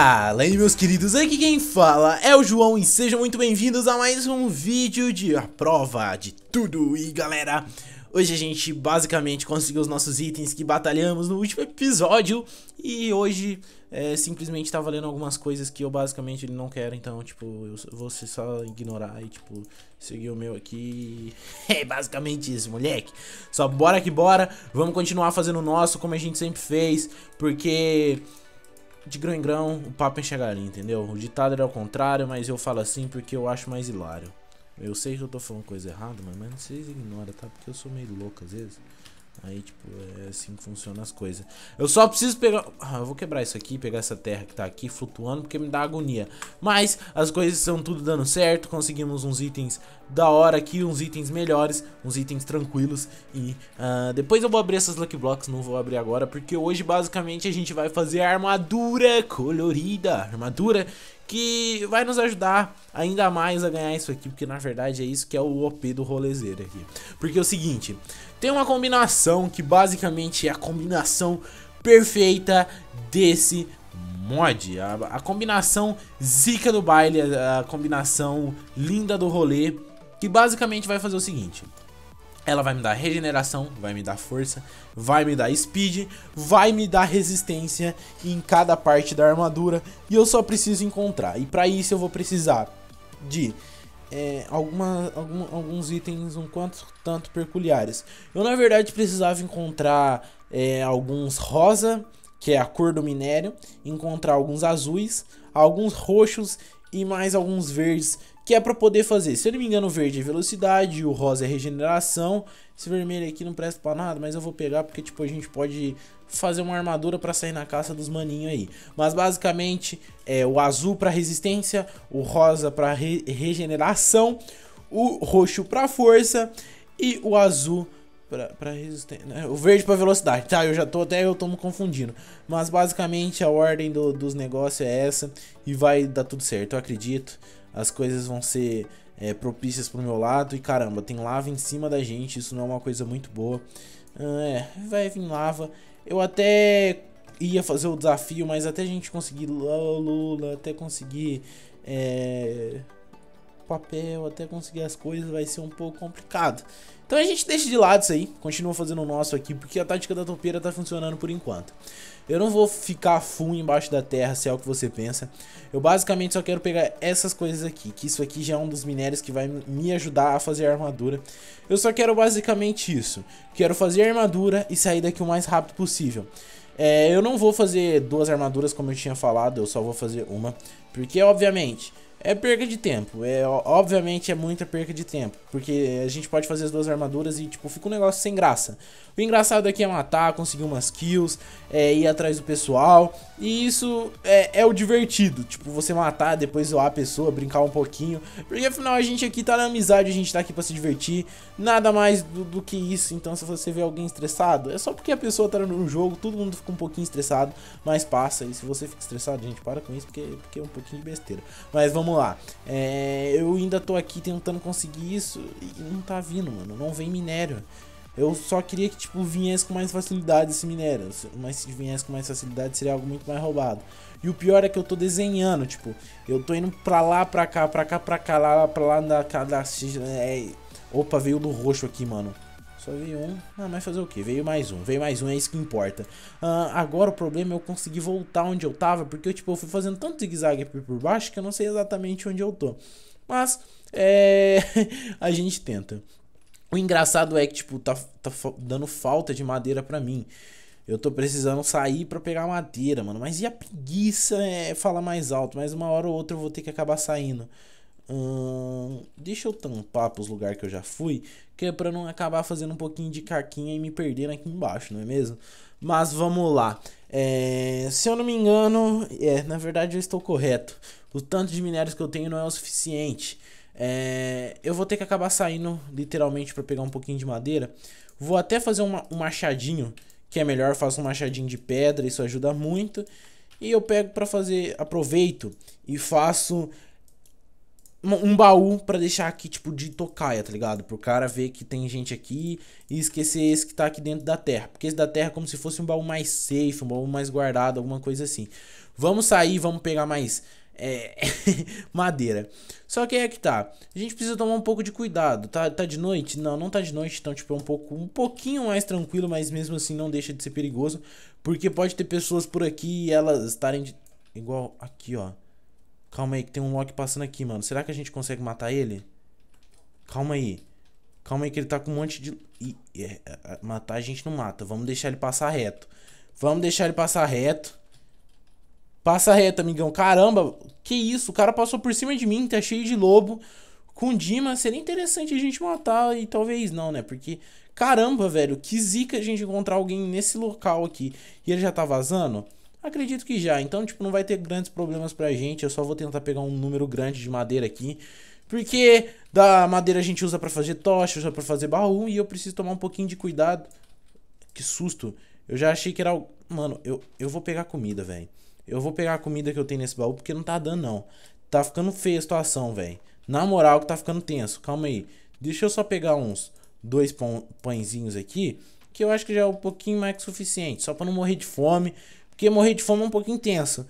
Fala aí meus queridos, aqui quem fala é o João e sejam muito bem-vindos a mais um vídeo de a prova de tudo E galera, hoje a gente basicamente conseguiu os nossos itens que batalhamos no último episódio E hoje é, simplesmente tá valendo algumas coisas que eu basicamente não quero Então tipo, eu vou só ignorar e tipo, seguir o meu aqui É basicamente isso moleque Só bora que bora, vamos continuar fazendo o nosso como a gente sempre fez Porque de grão em grão, o papo é enxergaria, entendeu? O ditado era ao contrário, mas eu falo assim porque eu acho mais hilário. Eu sei que eu tô falando coisa errada, mas, mas vocês ignoram, tá? Porque eu sou meio louco às vezes. Aí, tipo, é assim que funcionam as coisas. Eu só preciso pegar... Ah, eu vou quebrar isso aqui, pegar essa terra que tá aqui flutuando, porque me dá agonia. Mas as coisas estão tudo dando certo, conseguimos uns itens da hora aqui, uns itens melhores, uns itens tranquilos. E uh, depois eu vou abrir essas Lucky Blocks, não vou abrir agora, porque hoje basicamente a gente vai fazer armadura colorida. Armadura que vai nos ajudar ainda mais a ganhar isso aqui, porque na verdade é isso que é o OP do rolezeiro aqui. Porque é o seguinte, tem uma combinação que basicamente é a combinação perfeita desse mod, a, a combinação zica do baile, a, a combinação linda do rolê, que basicamente vai fazer o seguinte, ela vai me dar regeneração, vai me dar força, vai me dar speed, vai me dar resistência em cada parte da armadura. E eu só preciso encontrar. E para isso eu vou precisar de é, alguma, algum, alguns itens um quanto tanto peculiares. Eu na verdade precisava encontrar é, alguns rosa, que é a cor do minério, encontrar alguns azuis, alguns roxos e mais alguns verdes que é para poder fazer, se eu não me engano, o verde é velocidade, o rosa é regeneração. Esse vermelho aqui não presta para nada, mas eu vou pegar porque tipo a gente pode fazer uma armadura para sair na caça dos maninhos aí. Mas basicamente é o azul para resistência, o rosa para re regeneração, o roxo para força e o azul Pra, pra resistência. Né? O verde pra velocidade. Tá, eu já tô até eu tô me confundindo. Mas basicamente a ordem do, dos negócios é essa. E vai dar tudo certo, eu acredito as coisas vão ser é, propícias pro meu lado. E caramba, tem lava em cima da gente, isso não é uma coisa muito boa. Ah, é, vai vir lava. Eu até ia fazer o desafio, mas até a gente conseguir Lula, até conseguir é, papel, até conseguir as coisas, vai ser um pouco complicado. Então a gente deixa de lado isso aí, continua fazendo o nosso aqui, porque a tática da topeira tá funcionando por enquanto. Eu não vou ficar full embaixo da terra, se é o que você pensa. Eu basicamente só quero pegar essas coisas aqui, que isso aqui já é um dos minérios que vai me ajudar a fazer a armadura. Eu só quero basicamente isso. Quero fazer a armadura e sair daqui o mais rápido possível. É, eu não vou fazer duas armaduras como eu tinha falado, eu só vou fazer uma. Porque, obviamente, é perca de tempo. É, obviamente é muita perca de tempo. Porque a gente pode fazer as duas armaduras e, tipo, fica um negócio sem graça. O engraçado aqui é matar, conseguir umas kills, é, ir atrás do pessoal. E isso é, é o divertido. Tipo, você matar, depois zoar a pessoa, brincar um pouquinho. Porque afinal a gente aqui tá na amizade, a gente tá aqui pra se divertir. Nada mais do, do que isso. Então, se você vê alguém estressado, é só porque a pessoa tá no jogo, todo mundo fica um pouquinho estressado, mas passa. E se você fica estressado, gente, para com isso, porque, porque é um pouquinho de besteira. Mas vamos vamos lá. É, eu ainda tô aqui tentando conseguir isso e não tá vindo, mano. Não vem minério. Eu só queria que, tipo, viesse com mais facilidade esse minério. Mas se viesse com mais facilidade, seria algo muito mais roubado. E o pior é que eu tô desenhando, tipo, eu tô indo pra lá, pra cá, pra cá, pra cá, lá, pra lá, na, cada... É... Opa, veio do roxo aqui, mano. Só veio um. Ah, mas fazer o que? Veio mais um. Veio mais um, é isso que importa. Ah, agora o problema é eu conseguir voltar onde eu tava. Porque eu, tipo, eu fui fazendo tanto zigue-zague por baixo que eu não sei exatamente onde eu tô. Mas, é... a gente tenta. O engraçado é que, tipo, tá, tá dando falta de madeira pra mim. Eu tô precisando sair para pegar madeira, mano. Mas e a preguiça é falar mais alto? Mas uma hora ou outra eu vou ter que acabar saindo. Hum, deixa eu tampar para os lugares que eu já fui, que é para não acabar fazendo um pouquinho de caquinha e me perdendo aqui embaixo, não é mesmo? Mas vamos lá. É, se eu não me engano, é, na verdade eu estou correto. O tanto de minérios que eu tenho não é o suficiente. É, eu vou ter que acabar saindo literalmente para pegar um pouquinho de madeira. Vou até fazer uma, um machadinho, que é melhor, faço um machadinho de pedra, isso ajuda muito. E eu pego para fazer, aproveito e faço um baú para deixar aqui, tipo, de tocaia, tá ligado? Pro cara ver que tem gente aqui e esquecer esse que tá aqui dentro da terra. Porque esse da terra é como se fosse um baú mais safe, um baú mais guardado, alguma coisa assim. Vamos sair, vamos pegar mais é, madeira. Só que é que tá. A gente precisa tomar um pouco de cuidado. Tá, tá de noite? Não, não tá de noite. Então, tipo, é um pouco um pouquinho mais tranquilo, mas mesmo assim não deixa de ser perigoso. Porque pode ter pessoas por aqui e elas estarem de... igual aqui, ó. Calma aí, que tem um Loki passando aqui, mano. Será que a gente consegue matar ele? Calma aí. Calma aí que ele tá com um monte de... Ih, é, é, é, matar a gente não mata. Vamos deixar ele passar reto. Vamos deixar ele passar reto. Passa reto, amigão. Caramba, que isso? O cara passou por cima de mim, tá cheio de lobo. Com Dima, seria interessante a gente matar e talvez não, né? Porque, caramba, velho, que zica a gente encontrar alguém nesse local aqui. E ele já tá vazando? Acredito que já. Então, tipo, não vai ter grandes problemas pra gente. Eu só vou tentar pegar um número grande de madeira aqui. Porque da madeira a gente usa pra fazer tocha, usa pra fazer baú. E eu preciso tomar um pouquinho de cuidado. Que susto. Eu já achei que era... Mano, eu, eu vou pegar comida, velho. Eu vou pegar a comida que eu tenho nesse baú porque não tá dando, não. Tá ficando feia a situação, velho. Na moral que tá ficando tenso. Calma aí. Deixa eu só pegar uns dois pão, pãezinhos aqui. Que eu acho que já é um pouquinho mais que suficiente. Só pra não morrer de fome. Porque morrer de fome é um pouco intenso.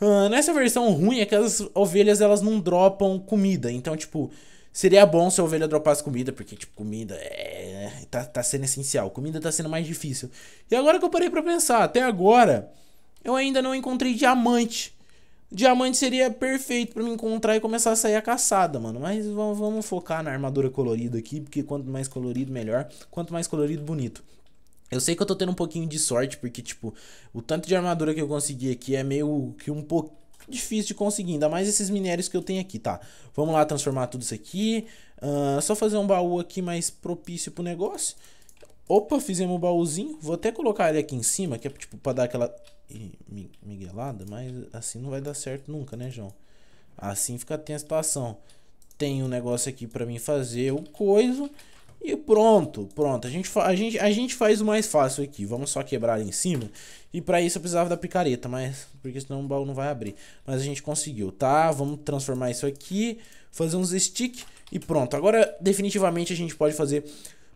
Uh, nessa versão ruim é que as ovelhas elas não dropam comida. Então, tipo, seria bom se a ovelha dropasse comida, porque, tipo, comida é. Tá, tá sendo essencial. Comida tá sendo mais difícil. E agora que eu parei pra pensar, até agora, eu ainda não encontrei diamante. Diamante seria perfeito para me encontrar e começar a sair a caçada, mano. Mas vamos, vamos focar na armadura colorida aqui, porque quanto mais colorido, melhor. Quanto mais colorido, bonito. Eu sei que eu tô tendo um pouquinho de sorte, porque, tipo, o tanto de armadura que eu consegui aqui é meio que um pouco difícil de conseguir, ainda mais esses minérios que eu tenho aqui, tá? Vamos lá transformar tudo isso aqui. Uh, só fazer um baú aqui mais propício pro negócio. Opa, fizemos um baúzinho. Vou até colocar ele aqui em cima, que é, tipo, pra dar aquela miguelada, mas assim não vai dar certo nunca, né, João? Assim fica a a situação. Tem um negócio aqui pra mim fazer o coiso... E pronto, pronto. A gente, a, gente, a gente faz o mais fácil aqui. Vamos só quebrar em cima. E para isso eu precisava da picareta, mas porque senão o baú não vai abrir. Mas a gente conseguiu, tá? Vamos transformar isso aqui, fazer uns stick e pronto. Agora definitivamente a gente pode fazer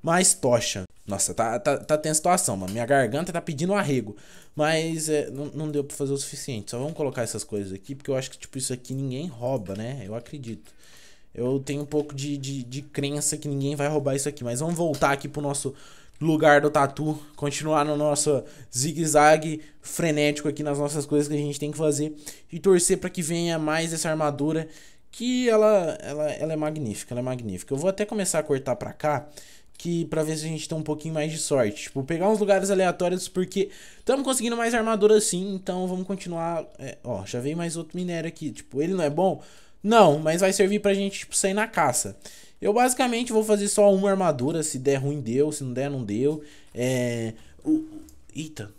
mais tocha. Nossa, tá, tá, tá tensa a situação, mano. Minha garganta tá pedindo arrego. Mas é, não, não deu pra fazer o suficiente. Só vamos colocar essas coisas aqui, porque eu acho que, tipo, isso aqui ninguém rouba, né? Eu acredito. Eu tenho um pouco de, de, de crença que ninguém vai roubar isso aqui. Mas vamos voltar aqui pro nosso lugar do tatu. Continuar no nosso zigue-zague frenético aqui nas nossas coisas que a gente tem que fazer. E torcer para que venha mais essa armadura. Que ela, ela, ela é magnífica, ela é magnífica. Eu vou até começar a cortar pra cá que para ver se a gente tem um pouquinho mais de sorte. Tipo, pegar uns lugares aleatórios, porque estamos conseguindo mais armadura assim, então vamos continuar. É, ó, já veio mais outro minério aqui. Tipo, ele não é bom, não, mas vai servir pra gente tipo, sair na caça. Eu basicamente vou fazer só uma armadura. Se der ruim, deu. Se não der, não deu. É. O... Eita,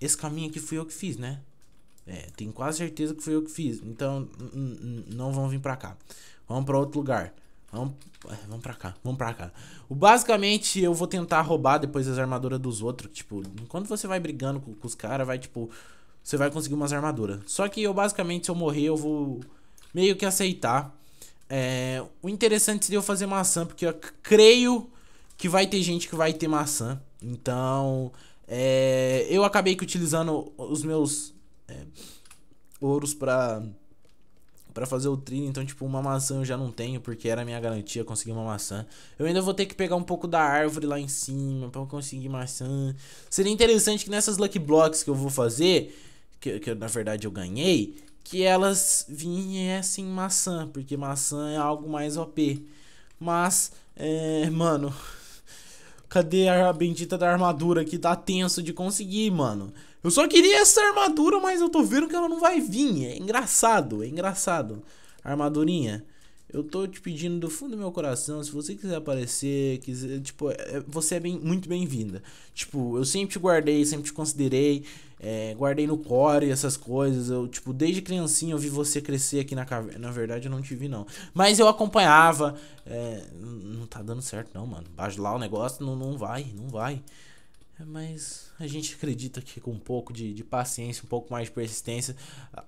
esse caminho aqui fui eu que fiz, né? É, tenho quase certeza que fui eu que fiz. Então, não vão vir pra cá. Vamos pra outro lugar. Vamos, é, vamos pra cá, vamos pra cá. O, basicamente, eu vou tentar roubar depois as armaduras dos outros. Tipo, enquanto você vai brigando com, com os caras, vai, tipo... Você vai conseguir umas armaduras. Só que eu, basicamente, se eu morrer, eu vou meio que aceitar. É, o interessante seria eu fazer maçã, porque eu creio que vai ter gente que vai ter maçã. Então, é, eu acabei que utilizando os meus é, ouros pra, pra fazer o trilho. Então, tipo, uma maçã eu já não tenho, porque era a minha garantia conseguir uma maçã. Eu ainda vou ter que pegar um pouco da árvore lá em cima pra conseguir maçã. Seria interessante que nessas Lucky Blocks que eu vou fazer, que, que na verdade eu ganhei, que elas viessem é, maçã, porque maçã é algo mais OP. Mas, é, mano, cadê a bendita da armadura que tá tenso de conseguir, mano? Eu só queria essa armadura, mas eu tô vendo que ela não vai vir. É engraçado, é engraçado. Armadurinha. Eu tô te pedindo do fundo do meu coração, se você quiser aparecer, quiser, tipo, é, é, você é bem, muito bem-vinda. Tipo, eu sempre te guardei, sempre te considerei, é, guardei no core essas coisas. Eu, tipo, desde criancinha eu vi você crescer aqui na caverna. Na verdade, eu não te vi, não. Mas eu acompanhava. É, não tá dando certo, não, mano. lá o negócio não, não vai, não vai. É, mas a gente acredita que com um pouco de, de paciência, um pouco mais de persistência,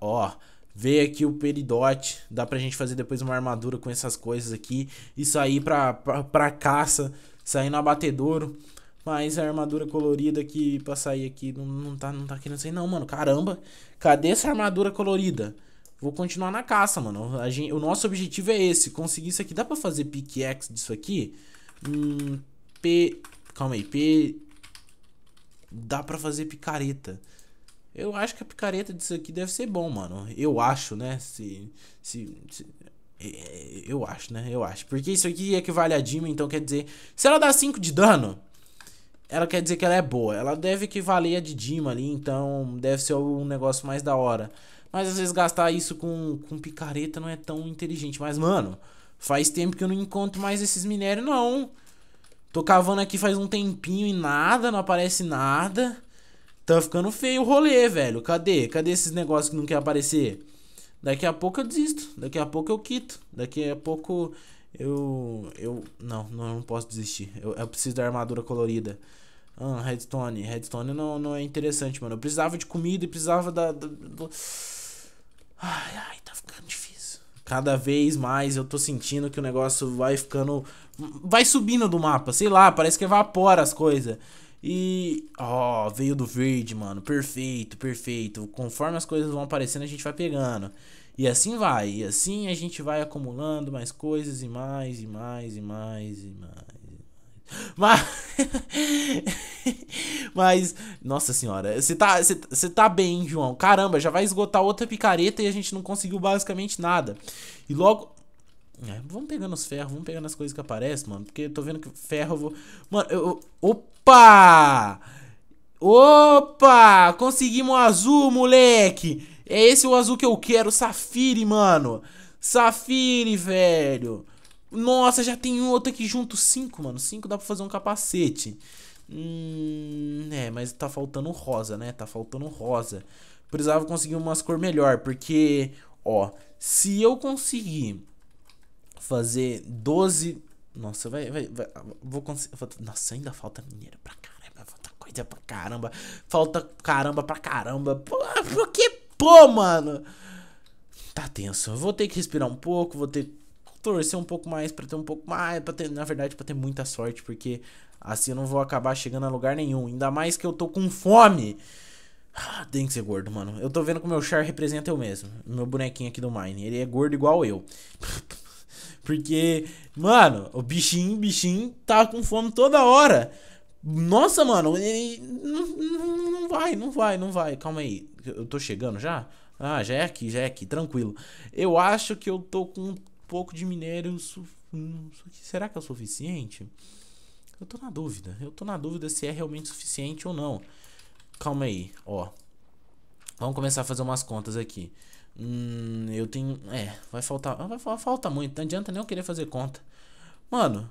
ó. Veio aqui o peridote, dá pra gente fazer depois uma armadura com essas coisas aqui e sair pra, pra, pra caça, sair no abatedouro. Mas a armadura colorida aqui pra sair aqui não, não, tá, não tá querendo sair, não, mano. Caramba, cadê essa armadura colorida? Vou continuar na caça, mano. A gente, o nosso objetivo é esse, conseguir isso aqui. Dá pra fazer pickaxe disso aqui? Hum, P... Calma aí, P... Dá pra fazer picareta. Eu acho que a picareta disso aqui deve ser bom, mano. Eu acho, né? Se. se, se é, eu acho, né? Eu acho. Porque isso aqui é equivale a Dima, então quer dizer. Se ela dá 5 de dano, ela quer dizer que ela é boa. Ela deve equivaler a de Dima ali, então deve ser um negócio mais da hora. Mas às vezes gastar isso com, com picareta não é tão inteligente. Mas, mano, faz tempo que eu não encontro mais esses minérios, não. Tô cavando aqui faz um tempinho e nada, não aparece nada. Tá ficando feio o rolê, velho. Cadê? Cadê esses negócios que não quer aparecer? Daqui a pouco eu desisto. Daqui a pouco eu quito. Daqui a pouco eu. Eu. Não, não, não posso desistir. Eu, eu preciso da armadura colorida. Ah, redstone. Redstone não, não é interessante, mano. Eu precisava de comida e precisava da. da do... Ai, ai, tá ficando difícil. Cada vez mais eu tô sentindo que o negócio vai ficando. Vai subindo do mapa. Sei lá, parece que evapora as coisas. E. Ó, oh, veio do verde, mano. Perfeito, perfeito. Conforme as coisas vão aparecendo, a gente vai pegando. E assim vai. E assim a gente vai acumulando mais coisas e mais, e mais, e mais, e mais. Mas. Mas. Nossa senhora, você tá, você tá bem, João. Caramba, já vai esgotar outra picareta e a gente não conseguiu basicamente nada. E logo. É, vamos pegando os ferros, vamos pegando as coisas que aparecem, mano. Porque eu tô vendo que ferro eu vou. Mano, eu. Opa! Opa! Conseguimos um azul, moleque! É esse o azul que eu quero, Safire, mano! Safire, velho! Nossa, já tem um outro aqui junto, cinco, mano. Cinco dá pra fazer um capacete. Hum, é, mas tá faltando rosa, né? Tá faltando rosa. Precisava conseguir umas cor melhor, porque, ó, se eu conseguir fazer 12. Nossa, vai, vai, vai vou conseguir. Nossa, ainda falta dinheiro pra caramba, falta coisa pra caramba, falta caramba pra caramba. Pô, por que pô, mano? Tá tenso. Eu vou ter que respirar um pouco, vou ter que torcer um pouco mais para ter um pouco mais, para ter, na verdade, para ter muita sorte, porque assim eu não vou acabar chegando a lugar nenhum. Ainda mais que eu tô com fome. Ah, tem que ser gordo, mano. Eu tô vendo que o meu char representa eu mesmo. Meu bonequinho aqui do Mine. Ele é gordo igual eu. Porque, mano, o bichinho, bichinho tá com fome toda hora. Nossa, mano, ele não, não, vai, não vai, não vai. Calma aí, eu tô chegando já? Ah, já é aqui, já é aqui, tranquilo. Eu acho que eu tô com um pouco de minério. Su... Será que é o suficiente? Eu tô na dúvida. Eu tô na dúvida se é realmente suficiente ou não. Calma aí, ó. Vamos começar a fazer umas contas aqui. Hum, eu tenho. É, vai faltar. Ah, vai, vai falta muito. Não adianta nem eu querer fazer conta. Mano,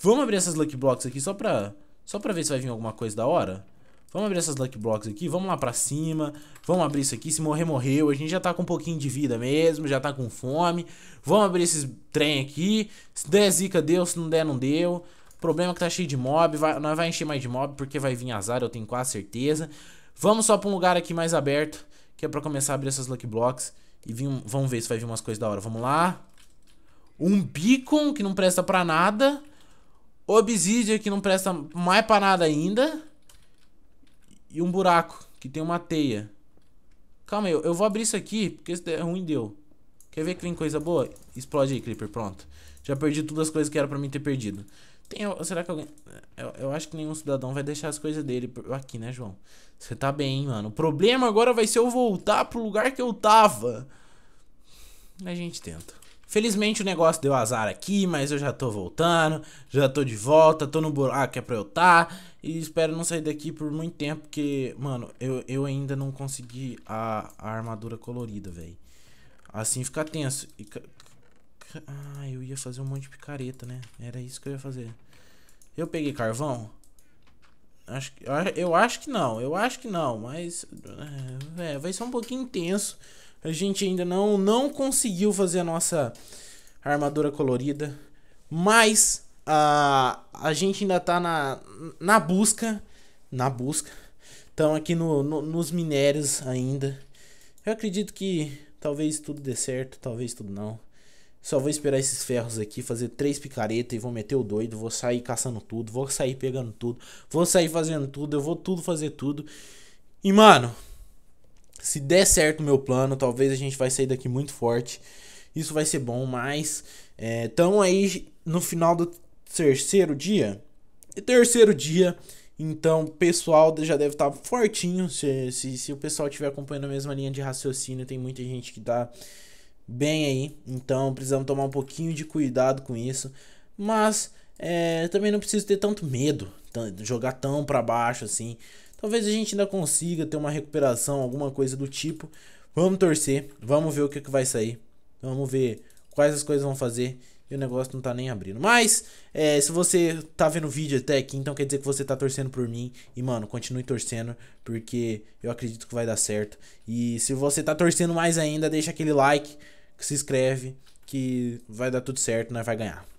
vamos abrir essas Lucky Blocks aqui só pra. Só pra ver se vai vir alguma coisa da hora. Vamos abrir essas Lucky Blocks aqui, vamos lá pra cima, vamos abrir isso aqui, se morrer, morreu, a gente já tá com um pouquinho de vida mesmo, já tá com fome, vamos abrir esses trem aqui, se der zica deu, se não der não deu, o problema é que tá cheio de mob, vai, vai encher mais de mob porque vai vir azar, eu tenho quase certeza, vamos só pra um lugar aqui mais aberto, que é pra começar a abrir essas Lucky Blocks. E vir, vamos ver se vai vir umas coisas da hora. Vamos lá. Um Beacon, que não presta pra nada. Obsidian, que não presta mais pra nada ainda. E um buraco, que tem uma teia. Calma aí, eu, eu vou abrir isso aqui, porque se der é ruim, deu. Quer ver que vem coisa boa? Explode aí, Creeper, pronto. Já perdi todas as coisas que era pra mim ter perdido. Tem, será que alguém. Eu, eu acho que nenhum cidadão vai deixar as coisas dele aqui, né, João? Você tá bem, mano. O problema agora vai ser eu voltar pro lugar que eu tava. A gente tenta. Felizmente o negócio deu azar aqui, mas eu já tô voltando, já tô de volta, tô no buraco que é pra eu tá. E espero não sair daqui por muito tempo, porque, mano, eu, eu ainda não consegui a, a armadura colorida, velho. Assim fica tenso. E ah, eu ia fazer um monte de picareta, né? Era isso que eu ia fazer. Eu peguei carvão? Acho que... Eu acho que não, eu acho que não, mas... É, é, vai ser um pouquinho intenso. A gente ainda não, não conseguiu fazer a nossa armadura colorida. Mas a, a gente ainda tá na, na busca. Na busca. Estão aqui no, no, nos minérios ainda. Eu acredito que talvez tudo dê certo, talvez tudo não. Só vou esperar esses ferros aqui, fazer três picaretas e vou meter o doido. Vou sair caçando tudo, vou sair pegando tudo, vou sair fazendo tudo, eu vou tudo fazer tudo. E mano, se der certo o meu plano, talvez a gente vai sair daqui muito forte. Isso vai ser bom, mas então aí no final do terceiro dia. e Terceiro dia, então, pessoal já deve estar tá fortinho. Se, se, se, o pessoal estiver acompanhando a mesma linha de raciocínio, tem muita gente que dá tá bem aí. Então precisamos tomar um pouquinho de cuidado com isso. Mas é, também não preciso ter tanto medo, jogar tão para baixo assim. Talvez a gente ainda consiga ter uma recuperação, alguma coisa do tipo. Vamos torcer, vamos ver o que, que vai sair. Vamos ver quais as coisas vão fazer e o negócio não tá nem abrindo. Mas, é, se você tá vendo o vídeo até aqui, então quer dizer que você tá torcendo por mim. E, mano, continue torcendo, porque eu acredito que vai dar certo. E se você tá torcendo mais ainda, deixa aquele like que se inscreve que vai dar tudo certo, nós né? vai ganhar.